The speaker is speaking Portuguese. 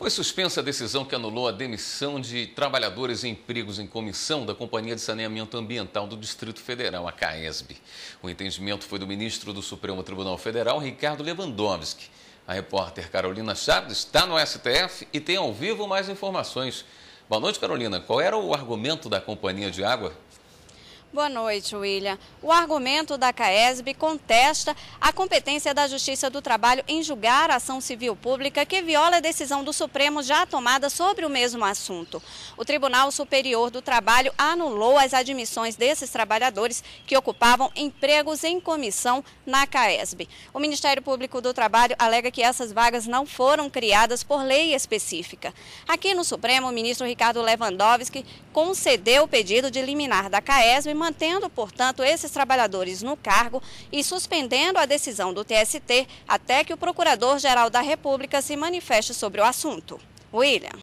Foi suspensa a decisão que anulou a demissão de trabalhadores em empregos em comissão da Companhia de Saneamento Ambiental do Distrito Federal, a CAESB. O entendimento foi do ministro do Supremo Tribunal Federal, Ricardo Lewandowski. A repórter Carolina Chaves está no STF e tem ao vivo mais informações. Boa noite, Carolina. Qual era o argumento da Companhia de Água? Boa noite, William. O argumento da CAESB contesta a competência da Justiça do Trabalho em julgar a ação civil pública que viola a decisão do Supremo já tomada sobre o mesmo assunto. O Tribunal Superior do Trabalho anulou as admissões desses trabalhadores que ocupavam empregos em comissão na CAESB. O Ministério Público do Trabalho alega que essas vagas não foram criadas por lei específica. Aqui no Supremo, o ministro Ricardo Lewandowski concedeu o pedido de liminar da CAESB mantendo, portanto, esses trabalhadores no cargo e suspendendo a decisão do TST até que o Procurador-Geral da República se manifeste sobre o assunto. William.